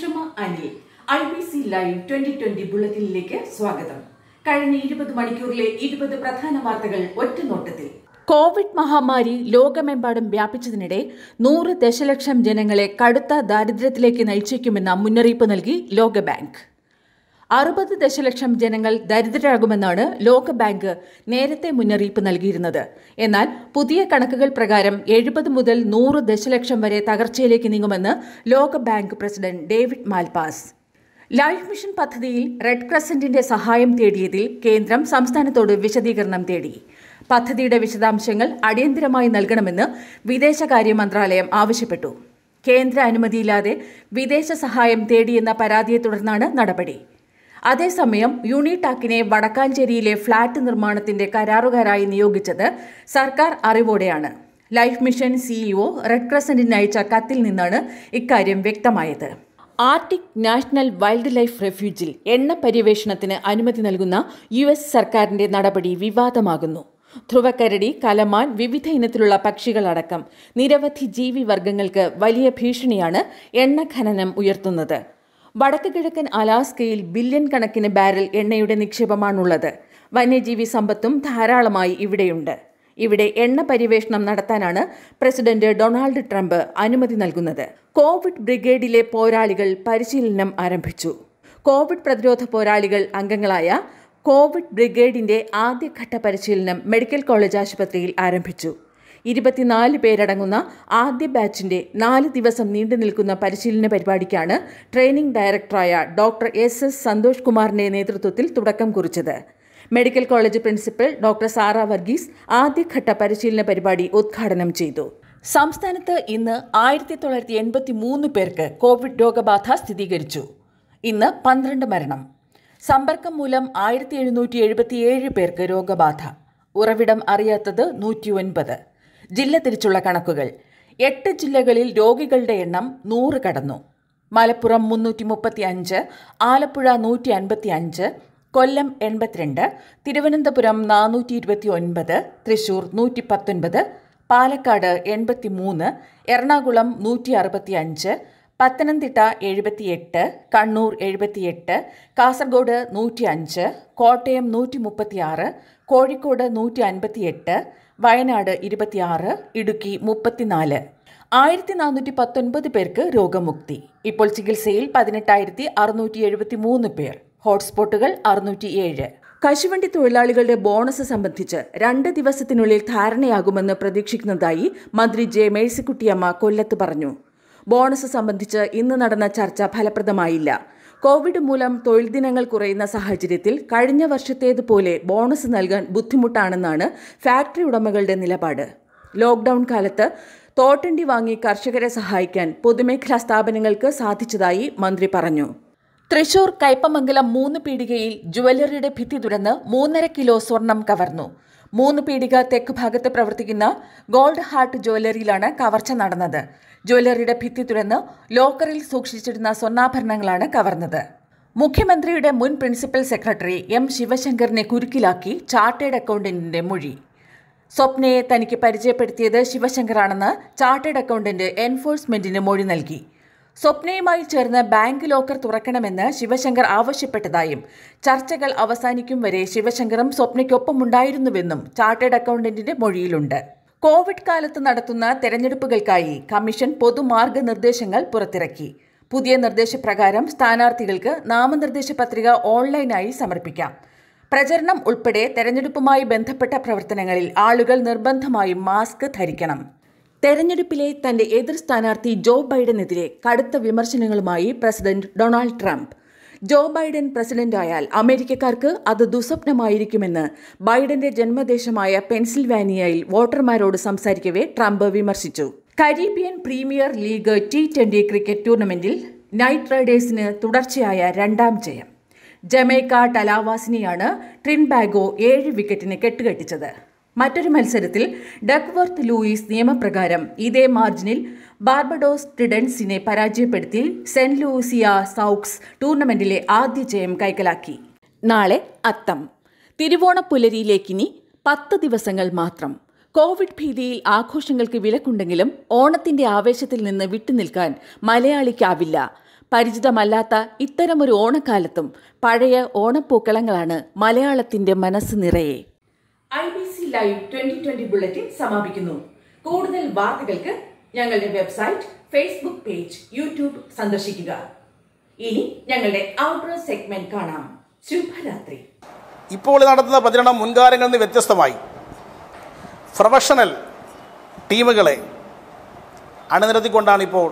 Sushma Anil I B C live twenty twenty ബുള്ളറ്റിനിലേക്ക് സ്വാഗതം കഴിഞ്ഞ ഇരുപത് മണിക്കൂറിലെ ഇരുപത് പ്രധാന വാർത്തകൾ ഒറ്റനോട്ടത്തിൽ കോവിഡ് മഹാമാരി ലോകമെമ്പാടും വ്യാപിച്ചതിനിടെ നൂറ് ദശലക്ഷം ജനങ്ങളെ കടുത്ത ദാരിദ്ര്യത്തിലേക്ക് നയിച്ചേക്കുമെന്ന മുന്നറിയിപ്പ് നൽകി ലോകബാങ്ക് അറുപത് ദശലക്ഷം ജനങ്ങൾ ദരിദ്രരാകുമെന്നാണ് ലോകബാങ്ക് നേരത്തെ മുന്നറിയിപ്പ് നൽകിയിരുന്നത് എന്നാൽ പുതിയ കണക്കുകൾ പ്രകാരം എഴുപത് മുതൽ നൂറ് ദശലക്ഷം വരെ തകർച്ചയിലേക്ക് നീങ്ങുമെന്ന് ലോകബാങ്ക് president David Malpass life mission പദ്ധതിയിൽ റെഡ് ക്രസന്റിന്റെ സഹായം തേടിയതിൽ കേന്ദ്രം സംസ്ഥാനത്തോട് വിശദീകരണം തേടി പദ്ധതിയുടെ വിശദാംശങ്ങൾ അടിയന്തരമായി നൽകണമെന്ന് വിദേശകാര്യ മന്ത്രാലയം ആവശ്യപ്പെട്ടു കേന്ദ്ര അനുമതിയില്ലാതെ വിദേശ സഹായം തേടിയെന്ന പരാതിയെ തുടർന്നാണ് നടപടി അതേസമയം യൂണിടാക്കിനെ വടക്കാഞ്ചേരിയിലെ ഫ്ളാറ്റ് നിർമ്മാണത്തിന്റെ കരാറുകാരായി നിയോഗിച്ചത് സർക്കാർ അറിവോടെയാണ് ലൈഫ് മിഷൻ സിഇഒ റെഡ് ക്രസന്റിന് അയച്ച കത്തിൽ നിന്നാണ് ഇക്കാര്യം വ്യക്തമായത് ആർട്ടിക് നാഷണൽ വൈൽഡ് ലൈഫ് റെഫ്യൂജിൽ എണ്ണ പര്യവേഷണത്തിന് അനുമതി നൽകുന്ന യു എസ് സർക്കാരിന്റെ നടപടി വിവാദമാകുന്നു ധ്രുവക്കരടി കലമാൻ വിവിധ ഇനത്തിലുള്ള പക്ഷികളടക്കം നിരവധി ജീവിവർഗങ്ങൾക്ക് വലിയ ഭീഷണിയാണ് എണ്ണ ഖനനം ഉയർത്തുന്നത് വടക്ക് കിഴക്കൻ അലാസ്കയിൽ ബില്യൺ കണക്കിന് ബാരൽ എണ്ണയുടെ നിക്ഷേപമാണുള്ളത് വന്യജീവി സമ്പത്തും ധാരാളമായി ഇവിടെയുണ്ട് ഇവിടെ എണ്ണ പര്യവേഷണം നടത്താനാണ് പ്രസിഡന്റ് ഡൊണാൾഡ് ട്രംപ് അനുമതി നൽകുന്നത് കോവിഡ് ബ്രിഗേഡിലെ പോരാളികൾ പരിശീലനം ആരംഭിച്ചു കോവിഡ് പ്രതിരോധ പോരാളികൾ അംഗങ്ങളായ കോവിഡ് ബ്രിഗേഡിന്റെ ആദ്യഘട്ട പരിശീലനം മെഡിക്കൽ കോളേജ് ആശുപത്രിയിൽ ആരംഭിച്ചു ഇരുപത്തിനാല് പേരടങ്ങുന്ന ആദ്യ ബാച്ചിന്റെ നാല് ദിവസം നീണ്ടു നിൽക്കുന്ന പരിശീലന പരിപാടിക്കാണ് ട്രെയിനിംഗ് ഡയറക്ടറായ ഡോക്ടർ എസ് എസ് സന്തോഷ് കുമാറിന്റെ നേതൃത്വത്തിൽ തുടക്കം കുറിച്ചത് medical college principal doctor Sara Varghese ആദ്യഘട്ട പരിശീലന പരിപാടി ഉദ്ഘാടനം ചെയ്തു സംസ്ഥാനത്ത് ഇന്ന് ആയിരത്തി തൊള്ളായിരത്തി എൺപത്തി മൂന്ന് പേർക്ക് കോവിഡ് രോഗബാധ സ്ഥിരീകരിച്ചു ഇന്ന് പന്ത്രണ്ട് മരണം സമ്പർക്കം മൂലം ആയിരത്തി എഴുന്നൂറ്റി എഴുപത്തിയേഴ് പേർക്ക് രോഗബാധ ഉറവിടം അറിയാത്തത് നൂറ്റി ഒൻപത് ജില്ല തിരിച്ചുള്ള കണക്കുകൾ എട്ട് ജില്ലകളിൽ രോഗികളുടെ എണ്ണം നൂറ് കടന്നു മലപ്പുറം മുന്നൂറ്റി മുപ്പത്തി അഞ്ച് ആലപ്പുഴ നൂറ്റി അൻപത്തി അഞ്ച് കൊല്ലം എൺപത്തിരണ്ട് തിരുവനന്തപുരം നാനൂറ്റി ഇരുപത്തി ഒൻപത് തൃശൂർ നൂറ്റി പത്തൊൻപത് പാലക്കാട് എൺപത്തി മൂന്ന് എറണാകുളം നൂറ്റി അറുപത്തി അഞ്ച് പത്തനംതിട്ട എഴുപത്തിയെട്ട് കണ്ണൂർ എഴുപത്തിയെട്ട് കാസർഗോഡ് നൂറ്റി അഞ്ച് കോട്ടയം നൂറ്റി മുപ്പത്തിയാറ് കോഴിക്കോട് നൂറ്റി അൻപത്തിയെട്ട് വയനാട് ഇരുപത്തിയാറ് ഇടുക്കി മുപ്പത്തിനാല് ആയിരത്തി നാനൂറ്റി പത്തൊൻപത് പേർക്ക് രോഗമുക്തി ഇപ്പോൾ ചികിത്സയിൽ പതിനെട്ടായിരത്തി അറുന്നൂറ്റി എഴുപത്തി മൂന്ന് പേർ ഹോട്ട്സ്പോട്ടുകൾ അറുന്നൂറ്റി ഏഴ് കശുവണ്ടി തൊഴിലാളികളുടെ ബോണസ് സംബന്ധിച്ച് രണ്ട് ദിവസത്തിനുള്ളിൽ ധാരണയാകുമെന്ന് പ്രതീക്ഷിക്കുന്നതായി മന്ത്രി ജെ മേഴ്സിക്കുട്ടിയമ്മ കൊല്ലത്ത് പറഞ്ഞു ബോണസ് സംബന്ധിച്ച് ഇന്ന് നടന്ന ചർച്ച ഫലപ്രദമായില്ല കോവിഡ് മൂലം തൊഴിൽ ദിനങ്ങൾ കുറയുന്ന സാഹചര്യത്തിൽ കഴിഞ്ഞ വർഷത്തേതുപോലെ ബോണസ് നൽകാൻ ബുദ്ധിമുട്ടാണെന്നാണ് ഫാക്ടറി ഉടമകളുടെ നിലപാട് ലോക്ക്ഡൌൺ കാലത്ത് തോട്ടണ്ടി വാങ്ങി കർഷകരെ സഹായിക്കാൻ പൊതുമേഖലാ സ്ഥാപനങ്ങൾക്ക് സാധിച്ചതായി മന്ത്രി പറഞ്ഞു തൃശൂർ കയ്പമംഗലം മൂന്ന് പീടികയിൽ ജുവല്ലറിയുടെ ഭിത്തി തുരന്ന് മൂന്നര കിലോ സ്വർണം കവർന്നു മൂന്ന് പീടിക തെക്ക് ഭാഗത്ത് പ്രവർത്തിക്കുന്ന ഗോൾഡ് ഹാർട്ട് ജുവല്ലറിയിലാണ് കവർച്ച നടന്നത് ജ്വല്ലറിയുടെ ഭിത്തി തുറന്ന് ലോക്കറിൽ സൂക്ഷിച്ചിരുന്ന സ്വർണ്ണാഭരണങ്ങളാണ് കവർന്നത് മുഖ്യമന്ത്രിയുടെ മുൻ പ്രിൻസിപ്പൽ സെക്രട്ടറി എം ശിവശങ്കറിനെ കുരുക്കിലാക്കി ചാർട്ടേഡ് അക്കൗണ്ടന്റിന്റെ മൊഴി സ്വപ്നയെ തനിക്ക് പരിചയപ്പെടുത്തിയത് ശിവശങ്കറാണെന്ന് ചാർട്ടേഡ് അക്കൗണ്ടന്റ് എൻഫോഴ്സ്മെന്റിന് മൊഴി നൽകി സ്വപ്നയുമായി ചേർന്ന് ബാങ്ക് ലോക്കർ തുറക്കണമെന്ന് ശിവശങ്കർ ആവശ്യപ്പെട്ടതായും ചർച്ചകൾ അവസാനിക്കും വരെ ശിവശങ്കറും സ്വപ്നയ്ക്കൊപ്പമുണ്ടായിരുന്നുവെന്നും ചാർട്ടേഡ് അക്കൗണ്ടന്റിന്റെ മൊഴിയിലുണ്ട് കോവിഡ് കാലത്ത് നടത്തുന്ന തെരഞ്ഞെടുപ്പുകൾക്കായി കമ്മീഷൻ പൊതുമാർഗനിർദ്ദേശങ്ങൾ പുറത്തിറക്കി പുതിയ നിർദ്ദേശപ്രകാരം സ്ഥാനാർത്ഥികൾക്ക് നാമനിർദ്ദേശ പത്രിക ഓൺലൈനായി സമർപ്പിക്കാം പ്രചരണം ഉൾപ്പെടെ തെരഞ്ഞെടുപ്പുമായി ബന്ധപ്പെട്ട പ്രവർത്തനങ്ങളിൽ ആളുകൾ നിർബന്ധമായും മാസ്ക് ധരിക്കണം തെരഞ്ഞെടുപ്പിലെ തന്റെ എതിർ സ്ഥാനാർത്ഥി ജോ ബൈഡനെതിരെ കടുത്ത വിമർശനങ്ങളുമായി president Donald Trump Joe Biden പ്രസിഡന്റായാൽ അമേരിക്കക്കാർക്ക് അത് ദുസ്വപ്നമായിരിക്കുമെന്ന് ബൈഡന്റെ ജന്മദേശമായ പെൻസിൽവാനിയയിൽ വോട്ടർമാരോട് സംസാരിക്കവേ ട്രംപ് വിമർശിച്ചു Caribbean premier league T twenty cricket ടൂർണമെന്റിൽ നൈറ്റ് റൈഡേഴ്സിന് തുടർച്ചയായ രണ്ടാം ജയം ജമൈക്ക ടലാവാസിനെയാണ് ട്രിൻബാഗോ ഏഴ് വിക്കറ്റിന് കെട്ടുകെട്ടിച്ചത് മറ്റൊരു മത്സരത്തിൽ ഡക്വർത്ത് ലൂയിസ് നിയമപ്രകാരം ഇതേ മാർജിനിൽ ബാർബഡോസ് ട്രിഡൻസിനെ പരാജയപ്പെടുത്തി സെന്റ് ലൂസിയ സൗക്സ് ടൂർണമെന്റിലെ ആദ്യ ജയം കൈക്കലാക്കി നാളെ അത്തം തിരുവോണപ്പുലരിയിലേക്കിനി പത്ത് ദിവസങ്ങൾ മാത്രം കോവിഡ് ഭീതിയിൽ ആഘോഷങ്ങൾക്ക് വിലക്കുണ്ടെങ്കിലും ഓണത്തിന്റെ ആവേശത്തിൽ നിന്ന് വിട്ടുനിൽക്കാൻ മലയാളിക്കാവില്ല പരിചിതമല്ലാത്ത ഇത്തരമൊരു ഓണക്കാലത്തും പഴയ ഓണപ്പൂക്കളങ്ങളാണ് മലയാളത്തിന്റെ മനസ്സ് നിറയെ I B C live twenty twenty bulletin സമാപിക്കുന്നു കൂടുതൽ വാർത്തകൾക്ക് ഞങ്ങളുടെ വെബ്സൈറ്റ് ഫേസ്ബുക്ക് പേജ് യൂട്യൂബ് സന്ദർശിക്കുക ഇനി ഞങ്ങളുടെ ഔട്ട്ഡോർ സെഗ്മെന്റ് കാണാം ശുഭരാത്രി ഇപ്പോൾ നടത്തുന്ന പ്രചരണം മുൻകാലങ്ങളിൽ നിന്ന് വ്യത്യസ്തമായി പ്രൊഫഷണൽ ടീമുകളെ അണിനിരത്തിക്കൊണ്ടാണ് ഇപ്പോൾ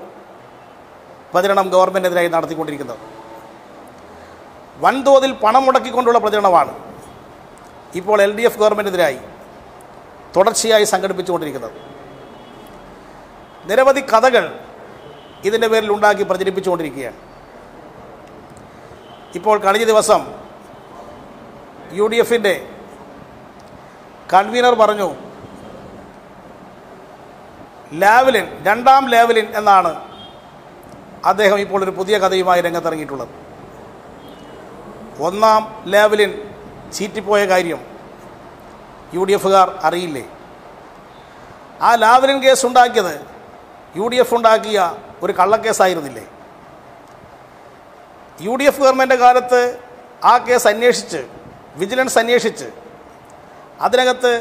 പ്രചരണം ഗവൺമെൻറ്റിനെതിരായി നടത്തിക്കൊണ്ടിരിക്കുന്നത് വൻതോതിൽ പണം മുടക്കിക്കൊണ്ടുള്ള പ്രചരണമാണ് ഇപ്പോൾ എൽ ഡി എഫ് ഗവൺമെൻറ്റിനെതിരായി തുടർച്ചയായി സംഘടിപ്പിച്ചുകൊണ്ടിരിക്കുന്നത് നിരവധി കഥകൾ ഇതിൻ്റെ പേരിൽ ഉണ്ടാക്കി പ്രചരിപ്പിച്ചുകൊണ്ടിരിക്കുകയാണ് ഇപ്പോൾ കഴിഞ്ഞ ദിവസം യു ഡി എഫിൻ്റെ കൺവീനർ പറഞ്ഞു ലാവലിൻ രണ്ടാം ലാവലിൻ എന്നാണ് അദ്ദേഹം ഇപ്പോൾ ഒരു പുതിയ കഥയുമായി രംഗത്തിറങ്ങിയിട്ടുള്ളത് ഒന്നാം ലാവലിൻ ചീറ്റിപ്പോയ കാര്യം യു ഡി എഫുകാർ അറിയില്ലേ ആ ലാവലിൻ കേസ് ഉണ്ടാക്കിയത് യു ഡി എഫ് ഉണ്ടാക്കിയ ഒരു കള്ളക്കേസായിരുന്നില്ലേ യു ഡി എഫ് ഗവൺമെൻറ് കാലത്ത് ആ കേസ് അന്വേഷിച്ച് വിജിലൻസ് അന്വേഷിച്ച് അതിനകത്ത്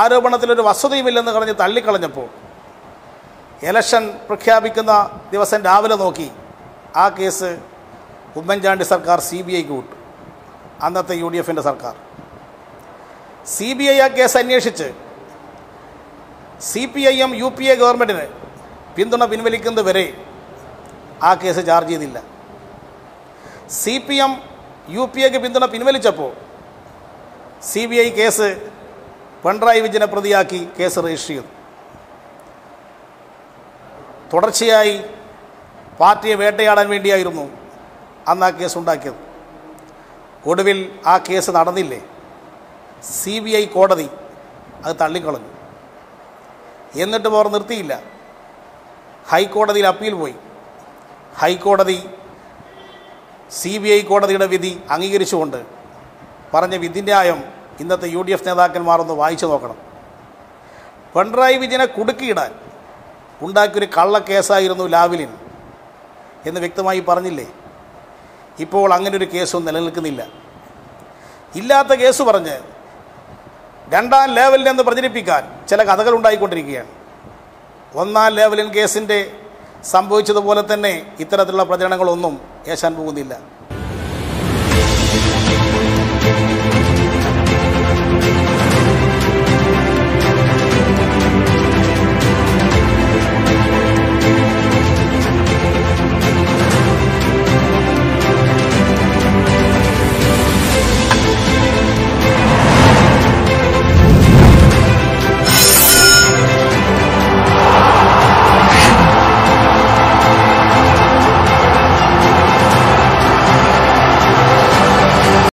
ആരോപണത്തിലൊരു വസ്തുതയുമില്ലെന്ന് കളഞ്ഞ് തള്ളിക്കളഞ്ഞപ്പോൾ ഇലക്ഷൻ പ്രഖ്യാപിക്കുന്ന ദിവസം രാവിലെ നോക്കി ആ കേസ് ഉമ്മൻചാണ്ടി സർക്കാർ സി ബി ഐക്ക് വിട്ടു അന്നത്തെ യു ഡി എഫിൻ്റെ സർക്കാർ സി ബി ഐ ആ കേസ് അന്വേഷിച്ച് C P I M U P A ഗവൺമെൻറ്റിന് പിന്തുണ പിൻവലിക്കുന്നതുവരെ വരെ ആ കേസ് ചാർജ് ചെയ്തില്ല C P M U P എക്ക് പിന്തുണ പിൻവലിച്ചപ്പോൾ C B I case Pinarayi വിജയനെ പ്രതിയാക്കി കേസ് രജിസ്റ്റർ ചെയ്തു തുടർച്ചയായി പാർട്ടിയെ വേട്ടയാടാൻ വേണ്ടിയായിരുന്നു അന്ന് ആ കേസ് ഉണ്ടാക്കിയത് ഒടുവിൽ ആ കേസ് നടന്നില്ലേ സി ബി ഐ കോടതി അത് തള്ളിക്കളഞ്ഞു എന്നിട്ട് അവർ നിർത്തിയില്ല ഹൈക്കോടതിയിൽ അപ്പീൽ പോയി ഹൈക്കോടതി സി ബി ഐ കോടതിയുടെ വിധി അംഗീകരിച്ചുകൊണ്ട് പറഞ്ഞ വിധിന്യായം ഇന്നത്തെ യു ഡി എഫ് നേതാക്കന്മാർ ഒന്ന് വായിച്ചു നോക്കണം പിണറായി വിജയനെ കുടുക്കിയിടാൻ ഉണ്ടാക്കിയൊരു കള്ളക്കേസായിരുന്നു ലാവലിൻ എന്ന് വ്യക്തമായി പറഞ്ഞില്ലേ ഇപ്പോൾ അങ്ങനൊരു കേസും നിലനിൽക്കുന്നില്ല ഇല്ലാത്ത കേസ് പറഞ്ഞ് രണ്ടാം ലെവലിൽ നിന്ന് പ്രചരിപ്പിക്കാൻ ചില കഥകൾ ഉണ്ടായിക്കൊണ്ടിരിക്കുകയാണ് ഒന്നാം ലെവലിൻ കേസിൻ്റെ സംഭവിച്ചതുപോലെ തന്നെ ഇത്തരത്തിലുള്ള പ്രചരണങ്ങളൊന്നും ഏശാൻ പോകുന്നില്ല